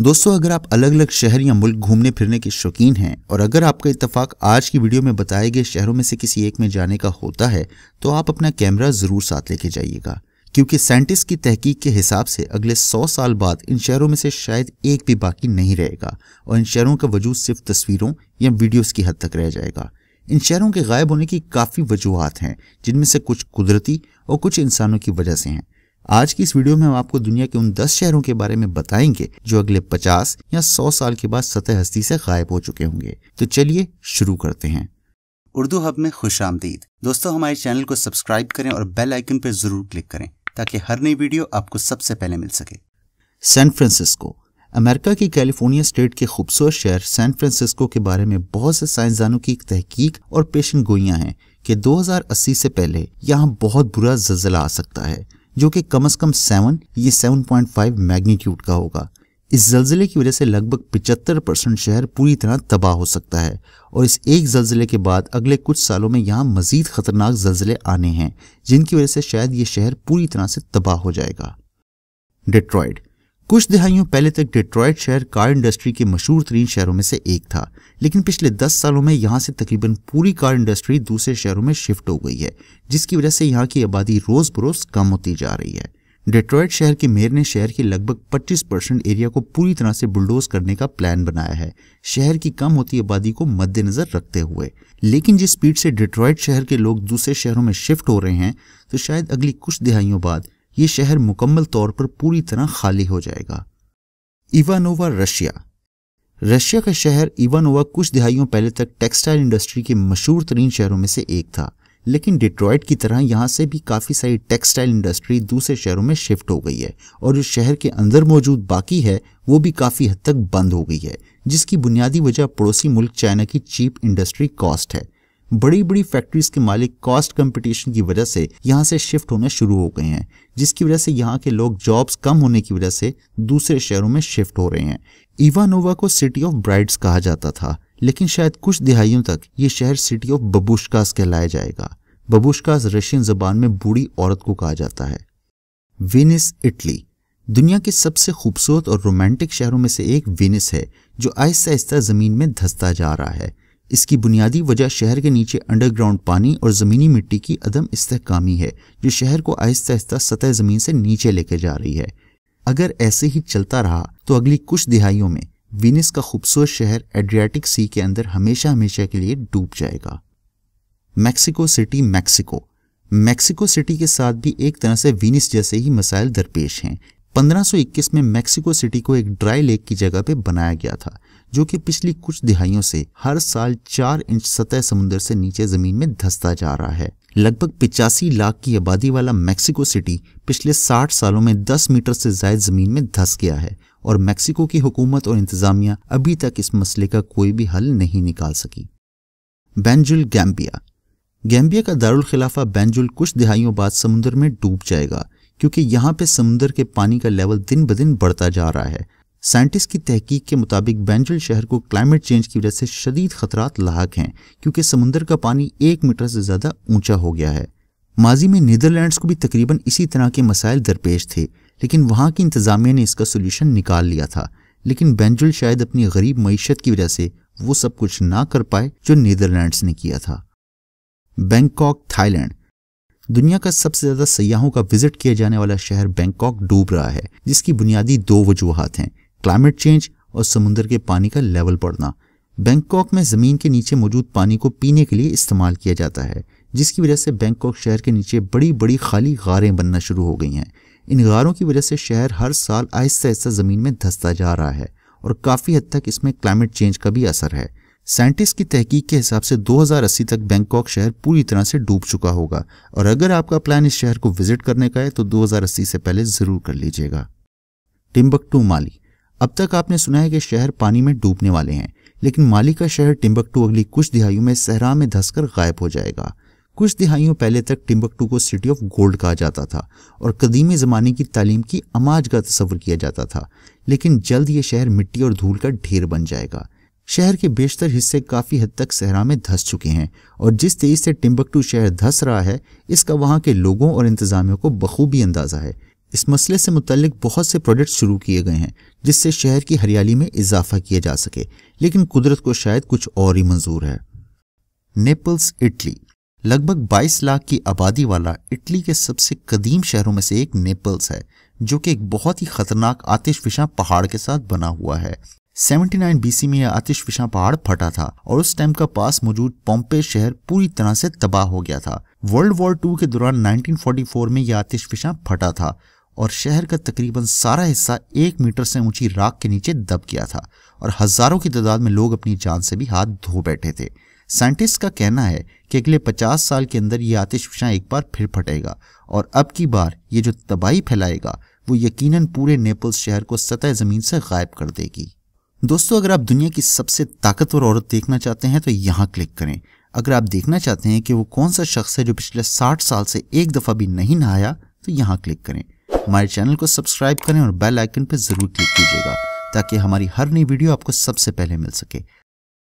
दोस्तों अगर आप अलग अलग शहर या मुल्क घूमने फिरने के शौकीन हैं और अगर आपका इतफाक आज की वीडियो में बताए गए शहरों में से किसी एक में जाने का होता है तो आप अपना कैमरा ज़रूर साथ लेके जाइएगा क्योंकि साइंटिस्ट की तहकीक के हिसाब से अगले सौ साल बाद इन शहरों में से शायद एक भी बाकी नहीं रहेगा और इन शहरों का वजूद सिर्फ तस्वीरों या वीडियोस की हद तक रह जाएगा इन शहरों के गायब होने की काफ़ी वजूहत हैं जिनमें से कुछ कुदरती और कुछ इंसानों की वजह से हैं आज की इस वीडियो में हम आपको दुनिया के उन 10 शहरों के बारे में बताएंगे जो अगले 50 या 100 साल के बाद सतह हस्ती से गायब हो चुके होंगे तो चलिए शुरू करते हैं उर्दू हब में खुश आमदीद दोस्तों हमारे चैनल को सब्सक्राइब करें और बेल आइकन पर जरूर क्लिक करें ताकि हर नई वीडियो आपको सबसे पहले मिल सके सैन फ्रांसिस्को अमेरिका की कैलिफोर्निया स्टेट के खूबसूरत शहर सैन फ्रांसिस्को के बारे में बहुत से साइंसदानों की तहकीक और पेशन गोइयाँ हैं कि 2080 से पहले यहाँ बहुत बुरा जल्जला आ सकता है जो कि कम अज कम सेवन ये सेवन पॉइंट फाइव मैग्नीट्यूड का होगा इस जलजिले की वजह से लगभग पिचहत्तर परसेंट शहर पूरी तरह तबाह हो सकता है और इस एक जलजिले के बाद अगले कुछ सालों में यहाँ मजीद खतरनाक जलजिले आने हैं जिनकी वजह से शायद ये शहर पूरी तरह से तबाह हो जाएगा डिट्रॉयड कुछ दिहाइयों पहले तक डिट्रॉयट शहर कार इंडस्ट्री के मशहूर तरीन शहरों में से एक था लेकिन पिछले 10 सालों में यहाँ से तकरीबन पूरी कार इंडस्ट्री दूसरे शहरों में शिफ्ट हो गई है जिसकी वजह से यहाँ की आबादी रोज़ बरोज़ कम होती जा रही है डिट्रॉयट शहर के मेयर ने शहर के लगभग 25 परसेंट एरिया को पूरी तरह से बुलडोज करने का प्लान बनाया है शहर की कम होती आबादी को मद्देनजर रखते हुए लेकिन जिस स्पीड से डिट्रॉयट शहर के लोग दूसरे शहरों में शिफ्ट हो रहे हैं तो शायद अगली कुछ दिहाइयों बाद ये शहर मुकम्मल तौर पर पूरी तरह खाली हो जाएगा इवानोवा रशिया रशिया का शहर इवानोवा कुछ दिहाइयों पहले तक टेक्सटाइल इंडस्ट्री के मशहूर तरीन शहरों में से एक था लेकिन डिट्रॉयट की तरह यहाँ से भी काफ़ी सारी टेक्सटाइल इंडस्ट्री दूसरे शहरों में शिफ्ट हो गई है और जो शहर के अंदर मौजूद बाकी है वो भी काफ़ी हद तक बंद हो गई है जिसकी बुनियादी वजह पड़ोसी मुल्क चाइना की चीप इंडस्ट्री कॉस्ट है बड़ी बड़ी फैक्ट्रीज के मालिक कॉस्ट कंपटीशन की वजह से यहाँ से शिफ्ट होना शुरू हो गए हैं जिसकी वजह से यहाँ के लोग जॉब्स कम होने की वजह से दूसरे शहरों में शिफ्ट हो रहे हैं इवानोवा को सिटी ऑफ ब्राइड्स कहा जाता था लेकिन शायद कुछ दिहाइयों तक ये शहर सिटी ऑफ बबुशकास कहलाया जाएगा बबुशकास रशियन जबान में बूढ़ी औरत को कहा जाता है वेनिस इटली दुनिया के सबसे खूबसूरत और रोमांटिक शहरों में से एक वेनिस है जो आहिस्ता आहिस्ता ज़मीन में धसता जा रहा है इसकी बुनियादी वजह शहर के नीचे अंडरग्राउंड पानी और ज़मीनी मिट्टी की अदम इस्तेकामी है जो शहर को आहिस्ता आहिस्ता सतह ज़मीन से नीचे लेके जा रही है अगर ऐसे ही चलता रहा तो अगली कुछ दिहाइयों में वीनिस का खूबसूरत शहर एड्रियाटिक सी के अंदर हमेशा हमेशा के लिए डूब जाएगा Mexico City Mexico Mexico City के साथ भी एक तरह से वीनिस जैसे ही मसाइल दरपेश हैं 1521 में मैक्सिको सिटी को एक ड्राई लेक की जगह पे बनाया गया था जो कि पिछली कुछ दिहाइयों से हर साल चार इंच सतह समुद्र से नीचे जमीन में धसता जा रहा है लगभग पिचासी लाख की आबादी वाला मैक्सिको सिटी पिछले 60 सालों में 10 मीटर से जायद जमीन में धस गया है और मैक्सिको की हुकूमत और इंतजामिया अभी तक इस मसले का कोई भी हल नहीं निकाल सकी बैंजुल गैम्बिया गैम्बिया का दारुल खिलाफा बैंजुल कुछ दिहाइयों बाद समुद्र में डूब जाएगा क्योंकि यहाँ पे समुद्र के पानी का लेवल दिन ब दिन बढ़ता जा रहा है साइंटिस्ट की तहकीक के मुताबिक बैंजल शहर को क्लाइमेट चेंज की वजह से शदीद खतरात लाक हैं क्योंकि समुंदर का पानी एक मीटर से ज़्यादा ऊंचा हो गया है माजी में नीदरलैंड्स को भी तकरीबन इसी तरह के मसाइल दरपेश थे लेकिन वहाँ की इंतज़ामिया ने इसका सोल्यूशन निकाल लिया था लेकिन बैंजुल शायद अपनी गरीब मीशत की वजह से वो सब कुछ ना कर पाए जो नीदरलैंड्स ने किया था बैंकॉक थाईलैंड दुनिया का सबसे ज्यादा सयाहों का विजिट किया जाने वाला शहर बैंकॉक डूब रहा है जिसकी बुनियादी दो वजूहत हैं क्लाइमेट चेंज और समुद्र के पानी का लेवल बढ़ना बैंकॉक में ज़मीन के नीचे मौजूद पानी को पीने के लिए इस्तेमाल किया जाता है जिसकी वजह से बैंकॉक शहर के नीचे बड़ी बड़ी खाली गारें बनना शुरू हो गई हैं इन गारों की वजह से शहर हर साल आहिस्ता आहिस्ता ज़मीन में धसता जा रहा है और काफ़ी हद तक इसमें क्लाइमेट चेंज का भी असर है साइंटिस्ट की तहकीक के हिसाब से 2080 तक बैंकॉक शहर पूरी तरह से डूब चुका होगा और अगर आपका प्लान इस शहर को विजिट करने का है तो 2080 से पहले ज़रूर कर लीजिएगा टिम्बकटू माली अब तक आपने सुना है कि शहर पानी में डूबने वाले हैं लेकिन माली का शहर टिम्बकटू अगली कुछ दिहाइयों में सहरा में धंसकर गायब हो जाएगा कुछ दिहाइयों पहले तक टिम्बकटू को सिटी ऑफ गोल्ड कहा जाता था और कदीमी ज़माने की तालीम की अमाज का तस्वर किया जाता था लेकिन जल्द ये शहर मिट्टी और धूल का ढेर बन जाएगा शहर के बेशतर हिस्से काफ़ी हद तक सहरा में धस चुके हैं और जिस तेजी से टिम्बकटू शहर धस रहा है इसका वहाँ के लोगों और इंतज़ामियों को बखूबी अंदाज़ा है इस मसले से मुतलिक बहुत से प्रोजेक्ट शुरू किए गए हैं जिससे शहर की हरियाली में इजाफा किया जा सके लेकिन कुदरत को शायद कुछ और ही मंजूर है नेपल्स इटली लगभग 22 लाख की आबादी वाला इटली के सबसे कदीम शहरों में से एक नेपल्स है जो कि एक बहुत ही खतरनाक आतिशफिशा पहाड़ के साथ बना हुआ है 79 बीसी में यह आतिशफिशा पहाड़ फटा था और उस टाइम का पास मौजूद पॉम्पे शहर पूरी तरह से तबाह हो गया था वर्ल्ड वॉर टू के दौरान 1944 में यह आतिशफिशा फटा था और शहर का तकरीबन सारा हिस्सा एक मीटर से ऊंची राख के नीचे दब गया था और हजारों की तादाद में लोग अपनी जान से भी हाथ धो बैठे थे साइंटिस्ट का कहना है कि अगले 50 साल के अंदर यह आतिशफिशा एक बार फिर फटेगा और अब की बार ये जो तबाही फैलाएगा वो यकीनन पूरे नेपल्स शहर को सतह ज़मीन से गायब कर देगी दोस्तों अगर आप दुनिया की सबसे ताकतवर औरत देखना चाहते हैं तो यहाँ क्लिक करें अगर आप देखना चाहते हैं कि वो कौन सा शख्स है जो पिछले 60 साल से एक दफ़ा भी नहीं नहाया तो यहाँ क्लिक करें हमारे चैनल को सब्सक्राइब करें और बेल आइकन पर ज़रूर क्लिक कीजिएगा ताकि हमारी हर नई वीडियो आपको सबसे पहले मिल सके